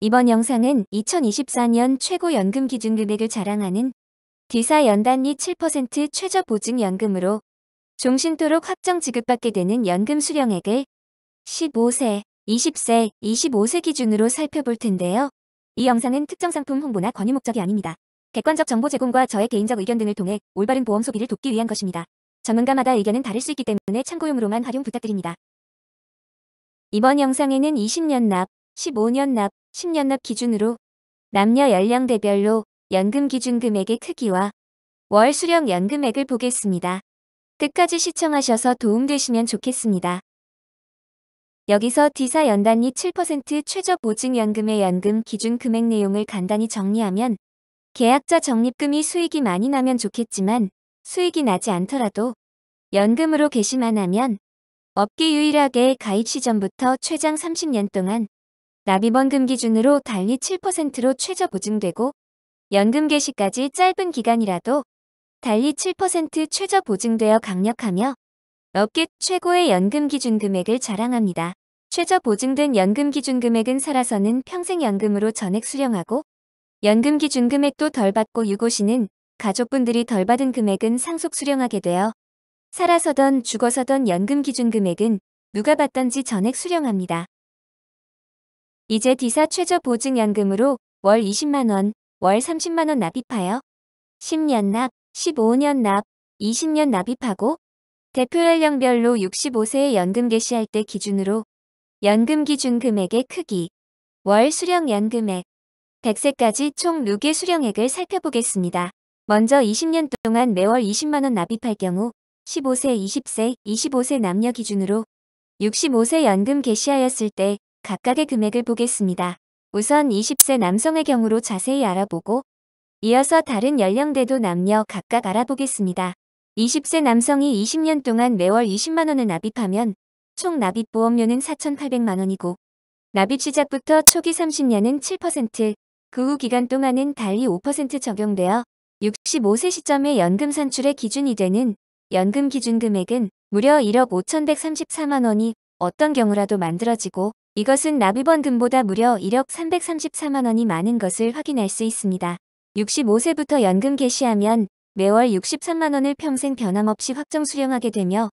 이번 영상은 2024년 최고 연금 기준금액을 자랑하는 디사 연단및7% 최저 보증 연금으로 종신토록 확정 지급받게 되는 연금 수령액을 15세, 20세, 25세 기준으로 살펴볼 텐데요. 이 영상은 특정 상품 홍보나 권유 목적이 아닙니다. 객관적 정보 제공과 저의 개인적 의견 등을 통해 올바른 보험 소비를 돕기 위한 것입니다. 전문가마다 의견은 다를 수 있기 때문에 참고용으로만 활용 부탁드립니다. 이번 영상에는 20년 납, 15년 납, 10년 납 기준으로 남녀 연령대별로 연금 기준 금액의 크기와 월 수령 연금액을 보겠습니다. 끝까지 시청하셔서 도움되시면 좋겠습니다. 여기서 D사 연단이 7% 최저 보증연금의 연금 기준 금액 내용을 간단히 정리하면 계약자 적립금이 수익이 많이 나면 좋겠지만 수익이 나지 않더라도 연금으로 계시만 하면 업계 유일하게 가입 시점부터 최장 30년 동안 납입원금 기준으로 달리 7%로 최저 보증되고 연금 개시까지 짧은 기간이라도 달리 7% 최저 보증되어 강력하며 업계 최고의 연금 기준 금액을 자랑합니다. 최저 보증된 연금 기준 금액은 살아서는 평생연금으로 전액 수령하고 연금 기준 금액도 덜 받고 유고시는 가족분들이 덜 받은 금액은 상속 수령하게 되어 살아서던 죽어서던 연금 기준 금액은 누가 받던지 전액 수령합니다. 이제 D사 최저 보증연금으로 월 20만원, 월 30만원 납입하여 10년 납, 15년 납, 20년 납입하고 대표 연령별로 6 5세에 연금 개시할 때 기준으로 연금 기준 금액의 크기, 월 수령 연금액, 100세까지 총 6개 수령액을 살펴보겠습니다. 먼저 20년 동안 매월 20만원 납입할 경우 15세, 20세, 25세 남녀 기준으로 65세 연금 개시하였을 때 각각의 금액을 보겠습니다. 우선 20세 남성의 경우로 자세히 알아보고 이어서 다른 연령대도 남녀 각각 알아보겠습니다. 20세 남성이 20년 동안 매월 20만원을 납입하면 총 납입 보험료는 4,800만원이고 납입 시작부터 초기 30년은 7%, 그 후 기간 동안은 달리 5% 적용되어 65세 시점의 연금 산출의 기준이 되는 연금 기준 금액은 무려 1억 5,134만 원이 어떤 경우라도 만들어지고 이것은 나비번금보다 무려 1억 334만원이 많은 것을 확인할 수 있습니다. 65세부터 연금 개시하면 매월 63만원을 평생 변함없이 확정 수령하게 되며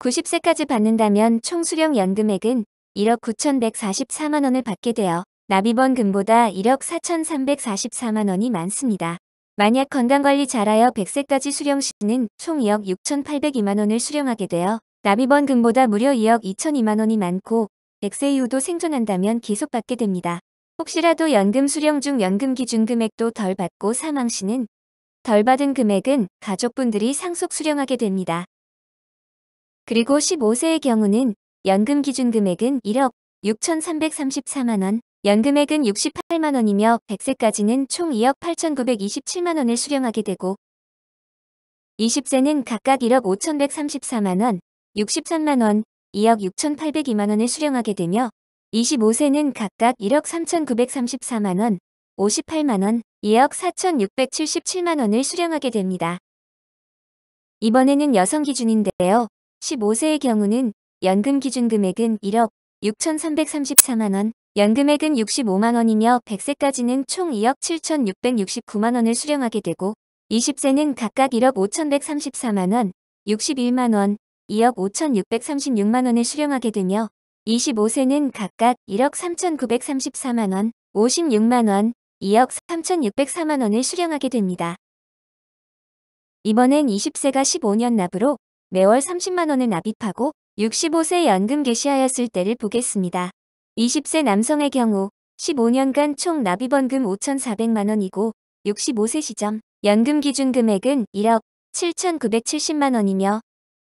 90세까지 받는다면 총 수령 연금액은 1억 9,144만원을 받게 되어 나비번금보다 1억 4,344만원이 많습니다. 만약 건강관리 잘하여 100세까지 수령 시는 총 2억 6,802만원을 수령하게 되어 나비번금보다 무려 2억 2,002만원이 많고 1 0 0세이후도 생존한다면 계속받게 됩니다. 혹시라도 연금 수령 중 연금 기준 금액도 덜 받고 사망 시는 덜 받은 금액은 가족분들이 상속 수령하게 됩니다. 그리고 15세의 경우는 연금 기준 금액은 1억 6,334만원, 연금액은 68만원이며 100세까지는 총 2억 8,927만원을 수령하게 되고 20세는 각각 1억 5,134만원, 63만원, 2억 6,802만원을 수령하게 되며 25세는 각각 1억 3,934만원, 58만원, 2억 4,677만원을 수령하게 됩니다. 이번에는 여성 기준인데요. 15세의 경우는 연금 기준 금액은 1억 6,334만원, 연금액은 65만원이며 100세까지는 총 2억 7,669만원을 수령하게 되고 20세는 각각 1억 5,134만원, 61만원, 2억 5,636만원을 수령하게 되며 25세는 각각 1억 3,934만원, 56만원, 2억 3,604만원을 수령하게 됩니다. 이번엔 20세가 15년 납으로 매월 30만원을 납입하고 65세 연금 개시하였을 때를 보겠습니다. 20세 남성의 경우 15년간 총 납입원금 5,400만원이고 65세 시점 연금 기준 금액은 1억 7,970만원이며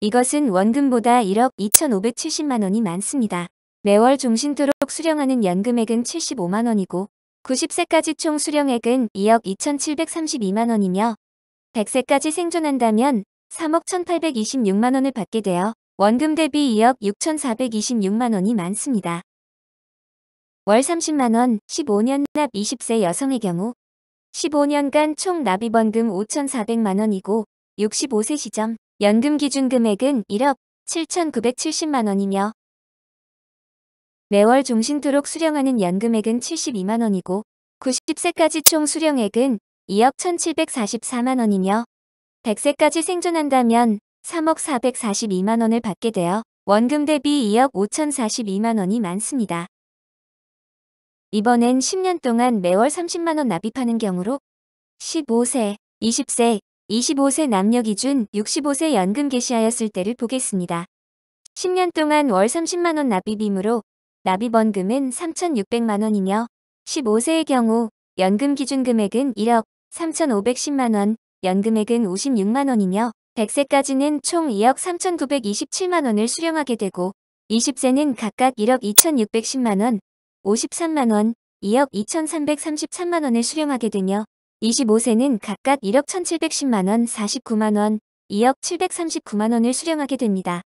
이것은 원금보다 1억 2,570만원이 많습니다. 매월 종신토록 수령하는 연금액은 75만원이고 90세까지 총 수령액은 2억 2,732만원이며 100세까지 생존한다면 3억 1,826만원을 받게 되어 원금 대비 2억 6,426만원이 많습니다. 월 30만원 15년 납 20세 여성의 경우 15년간 총 납입원금 5,400만원이고 65세 시점 연금 기준 금액은 1억 7,970만원이며 매월 종신토록 수령하는 연금액은 72만원이고 90세까지 총 수령액은 2억 1,744만원이며 100세까지 생존한다면 3억 442만원을 받게 되어 원금 대비 2억 5,042만원이 많습니다. 이번엔 10년 동안 매월 30만원 납입하는 경우로 15세, 20세, 25세 남녀 기준 65세 연금 개시하였을 때를 보겠습니다. 10년 동안 월 30만원 납입이므로 납입원금은 3,600만원이며 15세의 경우 연금 기준 금액은 1억 3,510만원, 연금액은 56만원이며 100세까지는 총 2억 3,927만원을 수령하게 되고 20세는 각각 1억 2,610만원, 53만원, 2억 2,333만원을 수령하게 되며 25세는 각각 1억 1,710만원, 49만원, 2억 739만원을 수령하게 됩니다.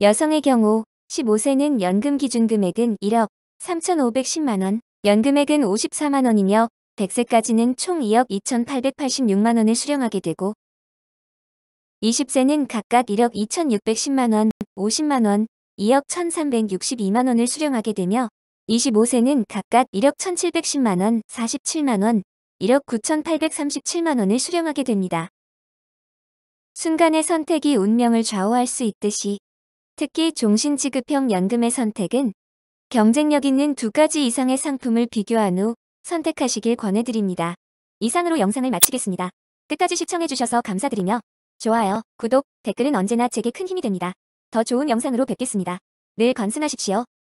여성의 경우 15세는 연금 기준 금액은 1억 3,510만원, 연금액은 54만원이며 100세까지는 총 2억 2,886만원을 수령하게 되고 20세는 각각 1억 2,610만원, 50만원, 2억 1,362만원을 수령하게 되며 25세는 각각 1억 1,710만원, 47만원, 1억 9,837만 원을 수령하게 됩니다. 순간의 선택이 운명을 좌우할 수 있듯이 특히 종신지급형 연금의 선택은 경쟁력 있는 두 가지 이상의 상품을 비교한 후 선택하시길 권해드립니다. 이상으로 영상을 마치겠습니다. 끝까지 시청해주셔서 감사드리며 좋아요, 구독, 댓글은 언제나 제게 큰 힘이 됩니다. 더 좋은 영상으로 뵙겠습니다. 늘 건승하십시오.